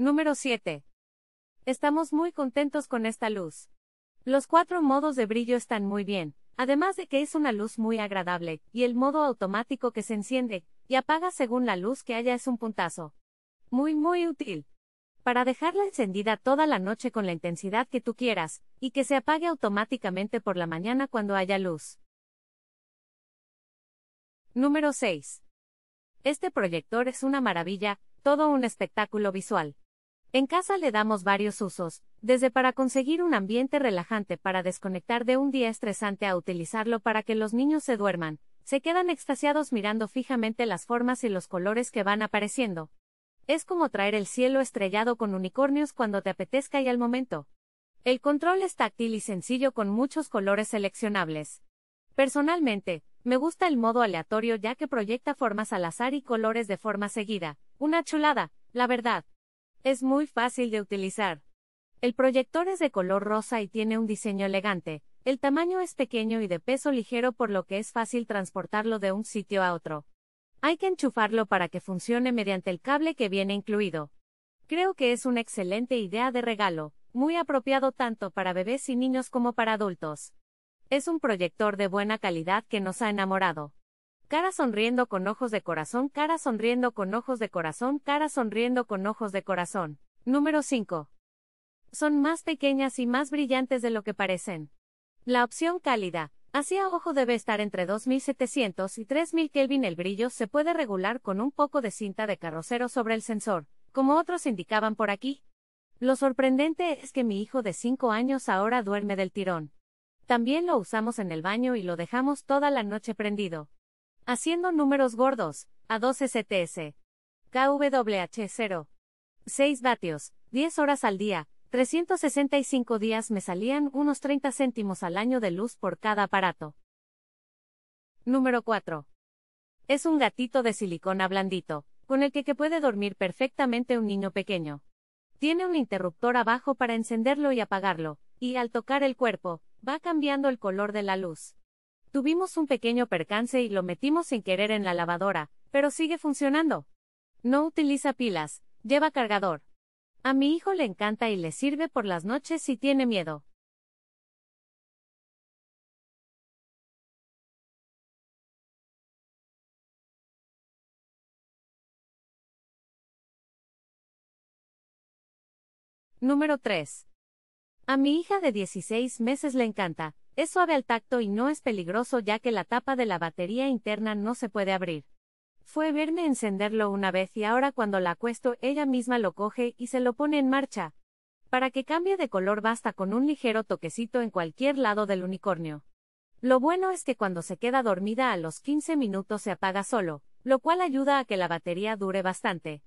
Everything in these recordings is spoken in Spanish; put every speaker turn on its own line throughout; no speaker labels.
Número
7. Estamos muy contentos con esta luz. Los cuatro modos de brillo están muy bien, además de que es una luz muy agradable, y el modo automático que se enciende y apaga según la luz que haya es un puntazo. Muy, muy útil. Para dejarla encendida toda la noche con la intensidad que tú quieras, y que se apague automáticamente por la mañana cuando haya luz. Número 6. Este proyector es una maravilla, todo un espectáculo visual. En casa le damos varios usos, desde para conseguir un ambiente relajante para desconectar de un día estresante a utilizarlo para que los niños se duerman, se quedan extasiados mirando fijamente las formas y los colores que van apareciendo. Es como traer el cielo estrellado con unicornios cuando te apetezca y al momento. El control es táctil y sencillo con muchos colores seleccionables. Personalmente, me gusta el modo aleatorio ya que proyecta formas al azar y colores de forma seguida. Una chulada, la verdad. Es muy fácil de utilizar. El proyector es de color rosa y tiene un diseño elegante, el tamaño es pequeño y de peso ligero por lo que es fácil transportarlo de un sitio a otro. Hay que enchufarlo para que funcione mediante el cable que viene incluido. Creo que es una excelente idea de regalo, muy apropiado tanto para bebés y niños como para adultos. Es un proyector de buena calidad que nos ha enamorado cara sonriendo con ojos de corazón, cara sonriendo con ojos de corazón, cara sonriendo con ojos de corazón. Número 5. Son más pequeñas y más brillantes de lo que parecen. La opción cálida, hacia ojo debe estar entre 2700 y 3000 Kelvin. El brillo se puede regular con un poco de cinta de carrocero sobre el sensor, como otros indicaban por aquí. Lo sorprendente es que mi hijo de 5 años ahora duerme del tirón. También lo usamos en el baño y lo dejamos toda la noche prendido. Haciendo números gordos, a 12 CTS. KWH 0. 6 vatios, 10 horas al día, 365 días me salían unos 30 céntimos al año de luz por cada aparato. Número 4. Es un gatito de silicona blandito, con el que, que puede dormir perfectamente un niño pequeño. Tiene un interruptor abajo para encenderlo y apagarlo, y al tocar el cuerpo, va cambiando el color de la luz. Tuvimos un pequeño percance y lo metimos sin querer en la lavadora, pero sigue funcionando. No utiliza pilas, lleva cargador. A mi hijo le encanta y le sirve por las noches si tiene miedo. Número 3. A mi hija de 16 meses le encanta, es suave al tacto y no es peligroso ya que la tapa de la batería interna no se puede abrir. Fue verme encenderlo una vez y ahora cuando la acuesto ella misma lo coge y se lo pone en marcha. Para que cambie de color basta con un ligero toquecito en cualquier lado del unicornio. Lo bueno es que cuando se queda dormida a los 15 minutos se apaga solo, lo cual ayuda a que la batería dure bastante.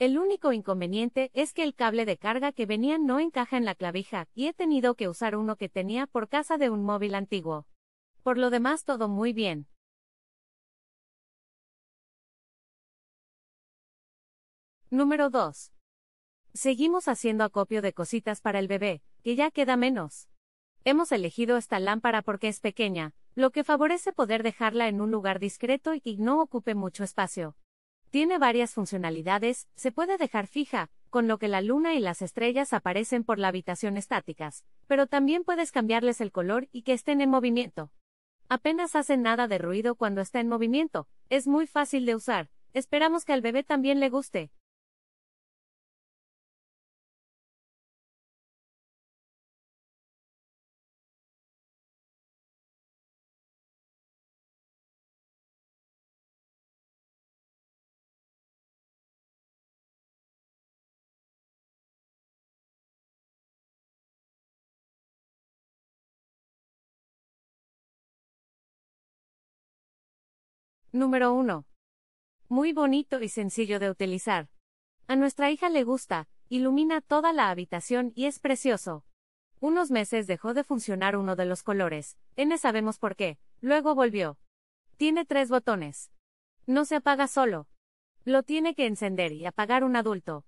El único inconveniente es que el cable de carga que venía no encaja en la clavija, y he tenido que usar uno que tenía por casa de un móvil antiguo. Por lo demás todo muy bien. Número 2. Seguimos haciendo acopio de cositas para el bebé, que ya queda menos. Hemos elegido esta lámpara porque es pequeña, lo que favorece poder dejarla en un lugar discreto y no ocupe mucho espacio. Tiene varias funcionalidades, se puede dejar fija, con lo que la luna y las estrellas aparecen por la habitación estáticas, pero también puedes cambiarles el color y que estén en movimiento. Apenas hacen nada de ruido cuando está en movimiento, es muy fácil de usar, esperamos que al bebé también le guste.
Número 1.
Muy bonito y sencillo de utilizar. A nuestra hija le gusta, ilumina toda la habitación y es precioso. Unos meses dejó de funcionar uno de los colores, N sabemos por qué, luego volvió. Tiene tres botones. No se apaga solo. Lo tiene que encender y apagar un adulto.